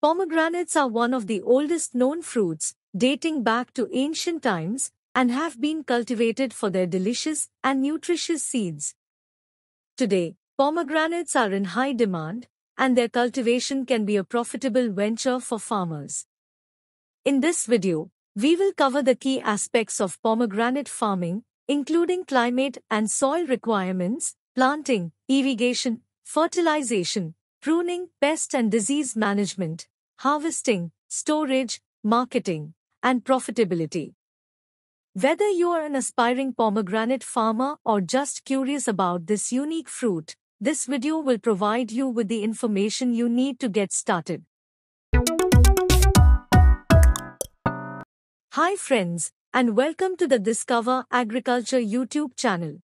Pomegranates are one of the oldest known fruits, dating back to ancient times, and have been cultivated for their delicious and nutritious seeds. Today, pomegranates are in high demand, and their cultivation can be a profitable venture for farmers. In this video, we will cover the key aspects of pomegranate farming, including climate and soil requirements, planting, irrigation, fertilization, pruning, pest and disease management, harvesting, storage, marketing, and profitability. Whether you are an aspiring pomegranate farmer or just curious about this unique fruit, this video will provide you with the information you need to get started. Hi friends, and welcome to the Discover Agriculture YouTube channel.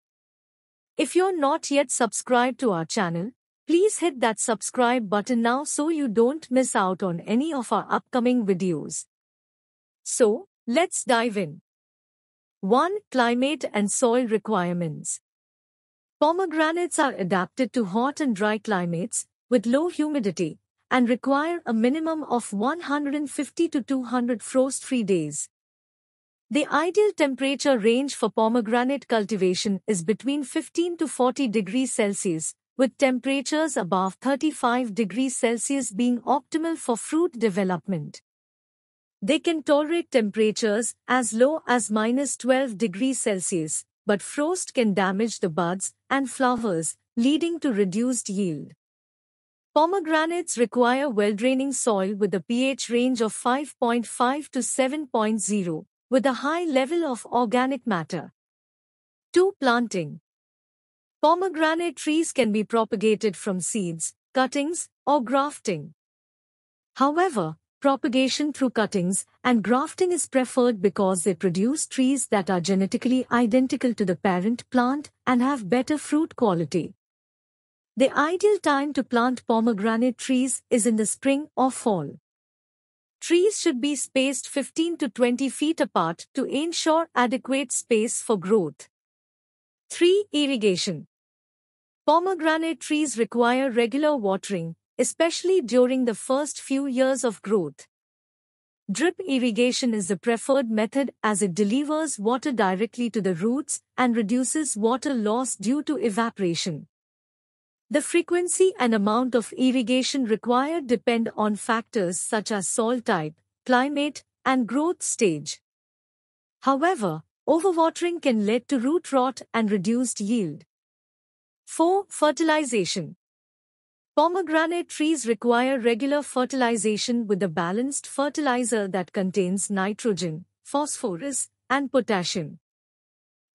If you're not yet subscribed to our channel, Please hit that subscribe button now so you don't miss out on any of our upcoming videos. So, let's dive in. 1. Climate and soil requirements. Pomegranates are adapted to hot and dry climates with low humidity and require a minimum of 150 to 200 frost-free days. The ideal temperature range for pomegranate cultivation is between 15 to 40 degrees Celsius, with temperatures above 35 degrees Celsius being optimal for fruit development. They can tolerate temperatures as low as minus 12 degrees Celsius, but frost can damage the buds and flowers, leading to reduced yield. Pomegranates require well-draining soil with a pH range of 5.5 to 7.0, with a high level of organic matter. 2. Planting Pomegranate trees can be propagated from seeds, cuttings, or grafting. However, propagation through cuttings and grafting is preferred because they produce trees that are genetically identical to the parent plant and have better fruit quality. The ideal time to plant pomegranate trees is in the spring or fall. Trees should be spaced 15 to 20 feet apart to ensure adequate space for growth. 3. Irrigation Pomegranate trees require regular watering, especially during the first few years of growth. Drip irrigation is the preferred method as it delivers water directly to the roots and reduces water loss due to evaporation. The frequency and amount of irrigation required depend on factors such as soil type, climate, and growth stage. However, overwatering can lead to root rot and reduced yield. 4. Fertilization. Pomegranate trees require regular fertilization with a balanced fertilizer that contains nitrogen, phosphorus, and potassium.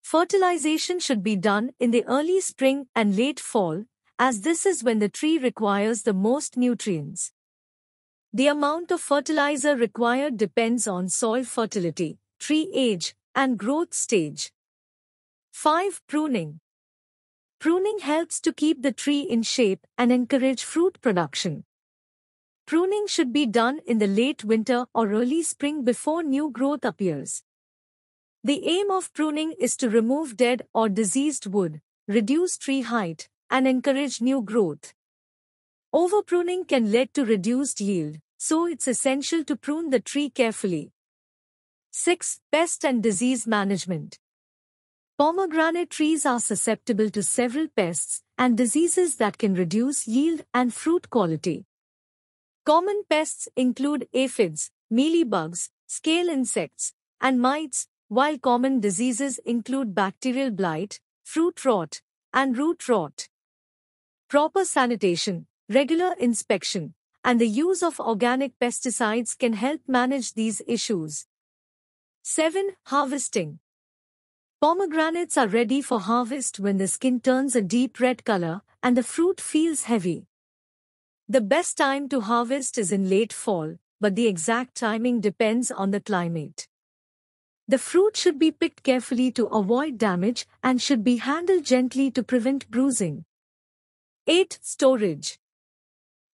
Fertilization should be done in the early spring and late fall, as this is when the tree requires the most nutrients. The amount of fertilizer required depends on soil fertility, tree age, and growth stage. 5. Pruning. Pruning helps to keep the tree in shape and encourage fruit production. Pruning should be done in the late winter or early spring before new growth appears. The aim of pruning is to remove dead or diseased wood, reduce tree height, and encourage new growth. Overpruning can lead to reduced yield, so it's essential to prune the tree carefully. 6. Pest and Disease Management Pomegranate trees are susceptible to several pests and diseases that can reduce yield and fruit quality. Common pests include aphids, mealybugs, scale insects, and mites, while common diseases include bacterial blight, fruit rot, and root rot. Proper sanitation, regular inspection, and the use of organic pesticides can help manage these issues. 7. Harvesting Pomegranates are ready for harvest when the skin turns a deep red color and the fruit feels heavy. The best time to harvest is in late fall, but the exact timing depends on the climate. The fruit should be picked carefully to avoid damage and should be handled gently to prevent bruising. 8. Storage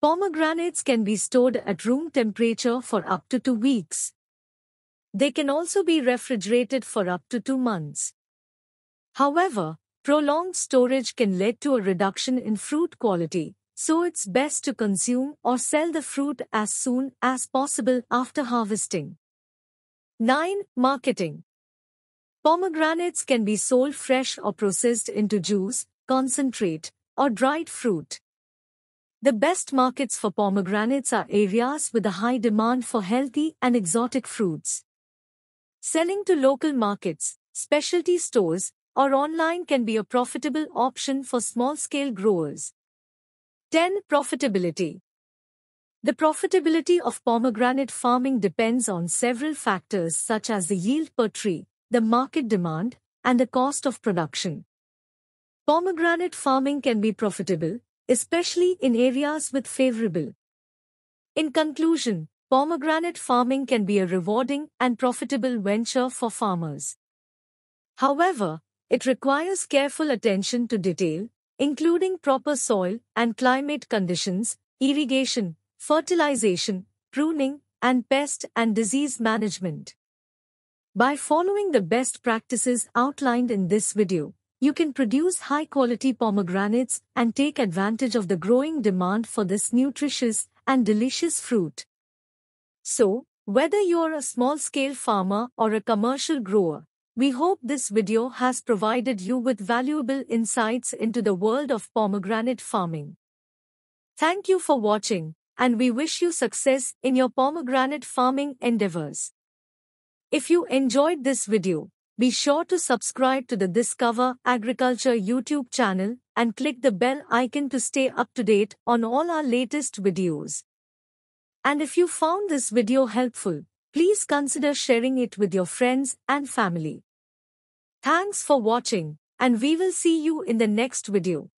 Pomegranates can be stored at room temperature for up to two weeks, they can also be refrigerated for up to two months. However, prolonged storage can lead to a reduction in fruit quality, so it's best to consume or sell the fruit as soon as possible after harvesting. 9. Marketing Pomegranates can be sold fresh or processed into juice, concentrate, or dried fruit. The best markets for pomegranates are areas with a high demand for healthy and exotic fruits. Selling to local markets, specialty stores, or online can be a profitable option for small-scale growers. 10. Profitability The profitability of pomegranate farming depends on several factors such as the yield per tree, the market demand, and the cost of production. Pomegranate farming can be profitable, especially in areas with favorable. In conclusion, Pomegranate farming can be a rewarding and profitable venture for farmers. However, it requires careful attention to detail, including proper soil and climate conditions, irrigation, fertilization, pruning, and pest and disease management. By following the best practices outlined in this video, you can produce high-quality pomegranates and take advantage of the growing demand for this nutritious and delicious fruit. So, whether you're a small-scale farmer or a commercial grower, we hope this video has provided you with valuable insights into the world of pomegranate farming. Thank you for watching, and we wish you success in your pomegranate farming endeavors. If you enjoyed this video, be sure to subscribe to the Discover Agriculture YouTube channel and click the bell icon to stay up to date on all our latest videos. And if you found this video helpful, please consider sharing it with your friends and family. Thanks for watching, and we will see you in the next video.